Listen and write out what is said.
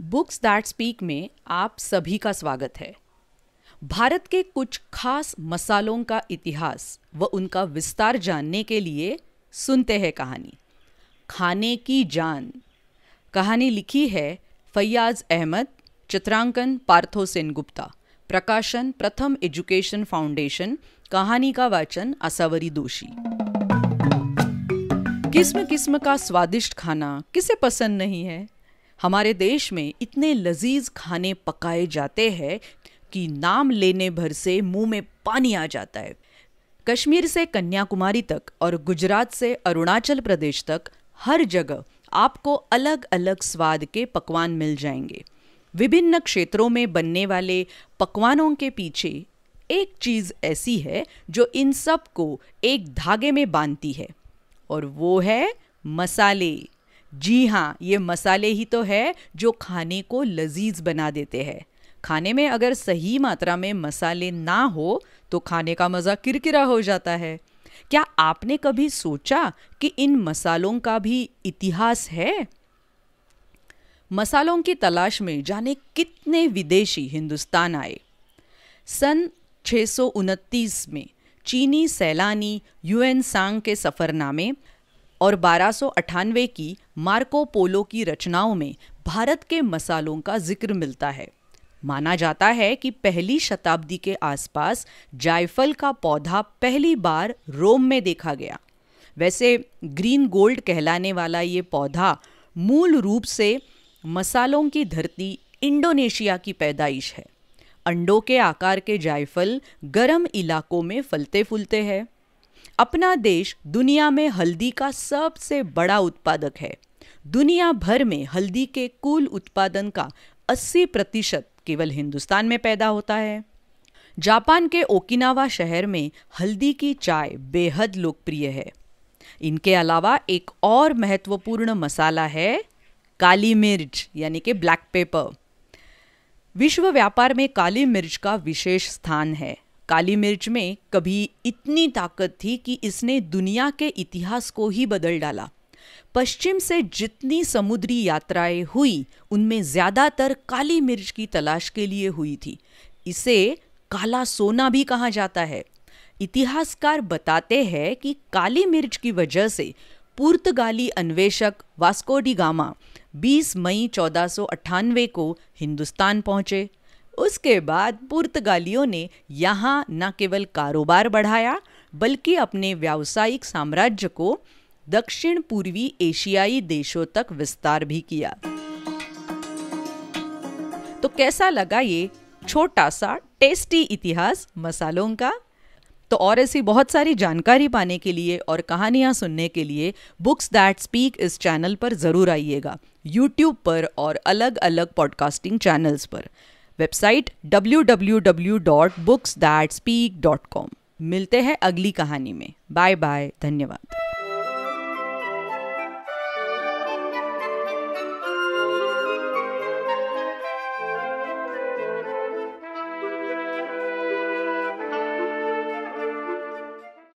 books that speak में आप सभी का स्वागत है भारत के कुछ खास मसालों का इतिहास व उनका विस्तार जानने के लिए सुनते हैं कहानी खाने की जान कहानी लिखी है फैयाज अहमद चित्रांकन पार्थो सेन गुप्ता प्रकाशन प्रथम एजुकेशन फाउंडेशन कहानी का वाचन असावरी दोषी किस्म किस्म का स्वादिष्ट खाना किसे पसंद नहीं है हमारे देश में इतने लजीज खाने पकाए जाते हैं कि नाम लेने भर से मुंह में पानी आ जाता है कश्मीर से कन्याकुमारी तक और गुजरात से अरुणाचल प्रदेश तक हर जगह आपको अलग अलग स्वाद के पकवान मिल जाएंगे विभिन्न क्षेत्रों में बनने वाले पकवानों के पीछे एक चीज़ ऐसी है जो इन सब को एक धागे में बांधती है और वो है मसाले जी हाँ ये मसाले ही तो है जो खाने को लजीज बना देते हैं खाने में अगर सही मात्रा में मसाले ना हो तो खाने का मज़ा किरकिरा हो जाता है क्या आपने कभी सोचा कि इन मसालों का भी इतिहास है मसालों की तलाश में जाने कितने विदेशी हिंदुस्तान आए सन छः में चीनी सैलानी यूएन सांग के सफ़रनामे और बारह की मार्को पोलो की रचनाओं में भारत के मसालों का जिक्र मिलता है माना जाता है कि पहली शताब्दी के आसपास जायफल का पौधा पहली बार रोम में देखा गया वैसे ग्रीन गोल्ड कहलाने वाला ये पौधा मूल रूप से मसालों की धरती इंडोनेशिया की पैदाइश है अंडों के आकार के जायफल गर्म इलाकों में फलते फूलते हैं अपना देश दुनिया में हल्दी का सबसे बड़ा उत्पादक है दुनिया भर में हल्दी के कुल उत्पादन का 80 प्रतिशत केवल हिंदुस्तान में पैदा होता है जापान के ओकिनावा शहर में हल्दी की चाय बेहद लोकप्रिय है इनके अलावा एक और महत्वपूर्ण मसाला है काली मिर्च यानी कि ब्लैक पेपर विश्व व्यापार में काली मिर्च का विशेष स्थान है काली मिर्च में कभी इतनी ताकत थी कि इसने दुनिया के इतिहास को ही बदल डाला पश्चिम से जितनी समुद्री यात्राएं हुई उनमें ज़्यादातर काली मिर्च की तलाश के लिए हुई थी इसे काला सोना भी कहा जाता है इतिहासकार बताते हैं कि काली मिर्च की वजह से पुर्तगाली अन्वेषक वास्को डी गामा 20 मई चौदह को हिंदुस्तान पहुंचे उसके बाद पुर्तगालियों ने यहाँ न केवल कारोबार बढ़ाया बल्कि अपने व्यावसायिक साम्राज्य को दक्षिण पूर्वी एशियाई देशों तक विस्तार भी किया तो कैसा लगा ये छोटा सा टेस्टी इतिहास मसालों का तो और ऐसी बहुत सारी जानकारी पाने के लिए और कहानियां सुनने के लिए बुक्स दैट स्पीक इस चैनल पर ज़रूर आइएगा यूट्यूब पर और अलग अलग पॉडकास्टिंग चैनल्स पर वेबसाइट www.booksthatspeak.com मिलते हैं अगली कहानी में बाय बाय धन्यवाद